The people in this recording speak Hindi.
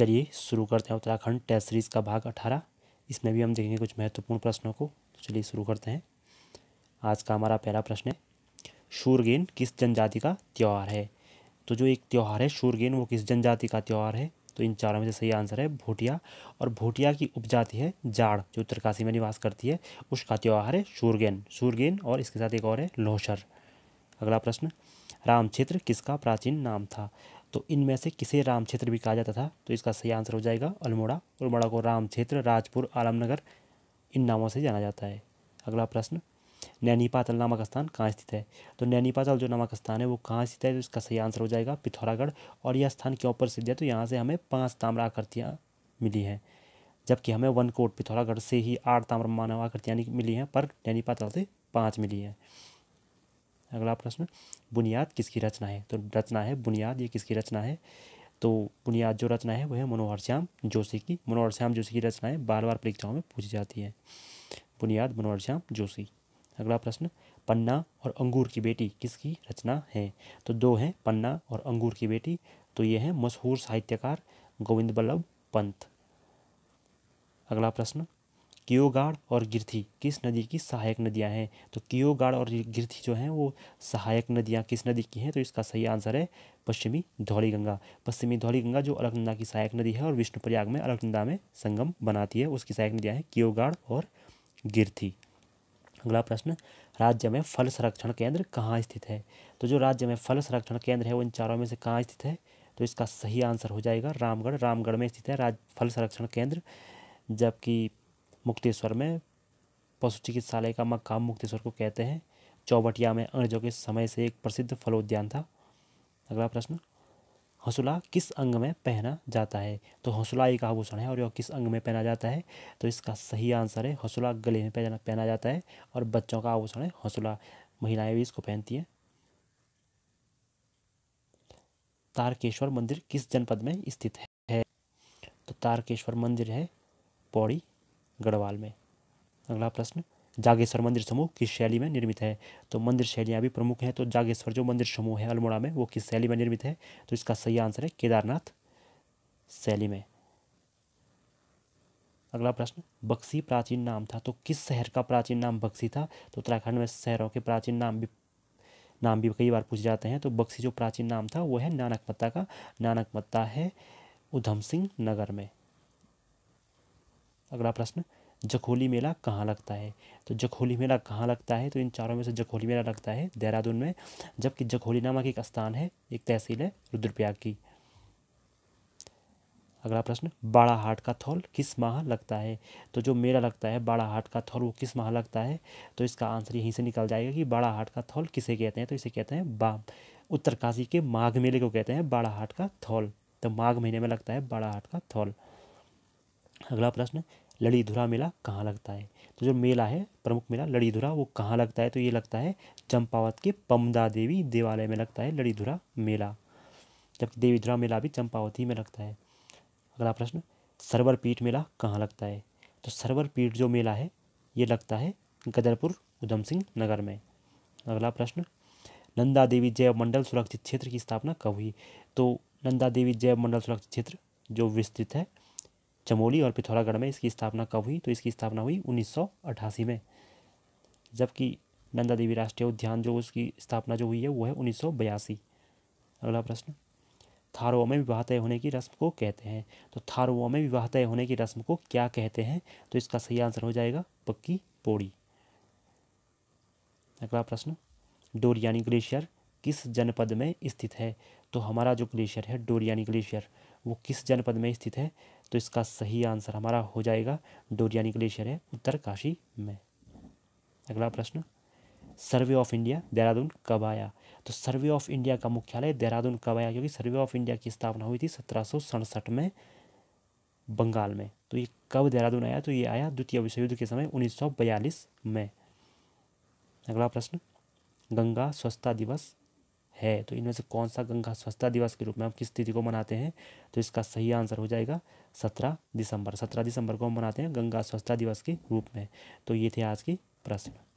चलिए शुरू करते हैं उत्तराखंड टेस्ट सीरीज़ का भाग अठारह इसमें भी हम देखेंगे कुछ महत्वपूर्ण प्रश्नों को तो चलिए शुरू करते हैं आज का हमारा पहला प्रश्न है शूरगेन किस जनजाति का त्यौहार है तो जो एक त्यौहार है शूरगेन वो किस जनजाति का त्यौहार है तो इन चारों में से सही आंसर है भोटिया और भोटिया की उपजाति है जाड़ जो उत्तरकाशी में निवास करती है उसका त्यौहार है शूरगेन शूरगेन और इसके साथ एक और है लोहसर अगला प्रश्न राम क्षेत्र किसका प्राचीन नाम था तो इनमें से किसे राम क्षेत्र भी कहा जाता था तो इसका सही आंसर हो जाएगा अल्मोड़ा अल्मोड़ा को राम क्षेत्र राजपुर आलमनगर इन नामों से जाना जाता है अगला प्रश्न नैनीपातल नामक स्थान कहाँ स्थित है तो नैनीपातल जो नामक स्थान है वो कहाँ स्थित है तो इसका सही आंसर हो जाएगा पिथौरागढ़ और यह स्थान क्यों प्रसिद्ध है तो यहाँ से हमें पाँच ताम्र आकृतियाँ मिली हैं जबकि हमें वन कोट पिथौरागढ़ से ही आठ ताम्र मानव आकृतियाँ मिली हैं पर नैनीपातल से पाँच मिली हैं अगला प्रश्न बुनियाद किसकी रचना है तो रचना है बुनियाद ये किसकी रचना है तो बुनियाद जो रचना है वह है मनोहर श्याम जोशी की मनोहर श्याम जोशी की रचना है बार बार परीक्षाओं में पूछी जाती है बुनियाद मनोहर श्याम जोशी अगला प्रश्न पन्ना और अंगूर की बेटी किसकी रचना है तो दो हैं पन्ना और अंगूर की बेटी तो ये है मशहूर साहित्यकार गोविंद बल्लभ पंत अगला प्रश्न कियोगाड़ और गिरथी किस नदी की सहायक नदियां हैं तो कियोगाड़ और गिरथी जो हैं वो सहायक नदियां किस नदी की हैं तो इसका सही आंसर है पश्चिमी धौली गंगा पश्चिमी धौली गंगा जो अलकनंदा की सहायक नदी है और विष्णु प्रयाग में अलकनंदा में संगम बनाती है उसकी सहायक नदियाँ हैं कियोगाड़ और गिरथी अगला प्रश्न राज्य में फल संरक्षण केंद्र कहाँ स्थित है तो जो राज्य में फल संरक्षण केंद्र है वो इन चारों में से कहाँ स्थित है तो इसका सही आंसर हो जाएगा रामगढ़ रामगढ़ में स्थित है राज फल संरक्षण केंद्र जबकि मुक्तेश्वर में पशु चिकित्सालय का मकाम मुक्तेश्वर को कहते हैं चौबटिया में अंग्रेजों के समय से एक प्रसिद्ध फलोद्यान था अगला प्रश्न हंसुला किस अंग में पहना जाता है तो हंसुला एक आभूषण है और यह किस अंग में पहना जाता है तो इसका सही आंसर है हंसुला गले में पहना पहना जाता है और बच्चों का आभूषण है हंसुला महिलाएं भी इसको पहनती हैं तारकेश्वर मंदिर किस जनपद में स्थित है तो तारकेश्वर मंदिर है पौड़ी गढ़वाल में अगला प्रश्न जागेश्वर मंदिर समूह किस शैली में निर्मित है तो मंदिर शैलियाँ भी प्रमुख हैं तो जागेश्वर जो मंदिर समूह है अल्मोड़ा में वो किस शैली में निर्मित है तो इसका सही आंसर है केदारनाथ शैली में अगला प्रश्न बक्सी प्राचीन नाम था तो किस शहर का प्राचीन नाम बक्सी था तो उत्तराखंड में शहरों के प्राचीन नाम भी नाम भी कई बार पूछे जाते हैं तो बक्सी जो प्राचीन नाम था वो है नानकमत्ता का नानकमत्ता है उधम सिंह नगर में अगला प्रश्न जखोली मेला कहाँ लगता है तो जखोली मेला कहाँ लगता है तो इन चारों में से जखोली मेला लगता है देहरादून में जबकि जखोली नामक एक स्थान है एक तहसील है रुद्रप्रयाग की अगला प्रश्न बाड़ाहाट का थौल किस माह लगता है तो जो मेला लगता है बाड़ाहाट का थौल वो किस माह लगता है तो इसका आंसर यहीं से निकल जाएगा कि बाड़ाहाट का थौल किसे कहते हैं तो इसे कहते हैं बा उत्तरकाशी के माघ मेले को कहते हैं बाड़ाहाट का थौल तो माघ महीने में लगता है बाड़ाहाट का थौल अगला प्रश्न लड़ीधुरा मेला कहाँ लगता है तो जो मेला है प्रमुख मेला लड़ीधुरा वो कहाँ लगता है तो ये लगता है चंपावत के पमदा देवी देवालय में लगता है लड़ीधुरा मेला जबकि देवीधुरा मेला भी चंपावती में लगता है अगला प्रश्न सरवर पीठ मेला कहाँ लगता है तो सरवर पीठ जो मेला है ये लगता है गदरपुर उधम सिंह नगर में अगला प्रश्न नंदा देवी जैव मंडल सुरक्षित क्षेत्र की स्थापना कब हुई तो नंदा देवी जैव मंडल सुरक्षित क्षेत्र जो विस्तृत है चमोली और पिथौरागढ़ में इसकी स्थापना कब हुई तो इसकी स्थापना हुई उन्नीस में जबकि नंदा देवी राष्ट्रीय उद्यान जो उसकी स्थापना जो हुई है वो है उन्नीस अगला प्रश्न थारोवा में विवाह तय होने की रस्म को कहते हैं तो थारोवा में विवाह तय होने की रस्म को क्या कहते हैं तो इसका सही आंसर हो जाएगा पक्की पोड़ी अगला प्रश्न डोरियानी ग्लेशियर किस जनपद में स्थित है तो हमारा जो ग्लेशियर है डोरियानी ग्लेशियर वो किस जनपद में स्थित है तो इसका सही आंसर हमारा हो जाएगा डोरियानी ग्लेशियर है उत्तरकाशी में अगला प्रश्न सर्वे ऑफ इंडिया देहरादून कब आया तो सर्वे ऑफ इंडिया का मुख्यालय देहरादून कब आया क्योंकि सर्वे ऑफ इंडिया की स्थापना हुई थी सत्रह में बंगाल में तो ये कब देहरादून आया तो ये आया द्वितीय विश्व युद्ध के समय उन्नीस में अगला प्रश्न गंगा स्वच्छता दिवस है तो इनमें से कौन सा गंगा स्वच्छता दिवस के रूप में हम किस तिथि को मनाते हैं तो इसका सही आंसर हो जाएगा सत्रह दिसंबर सत्रह दिसंबर को हम मनाते हैं गंगा स्वच्छता दिवस के रूप में तो ये थे आज की प्रश्न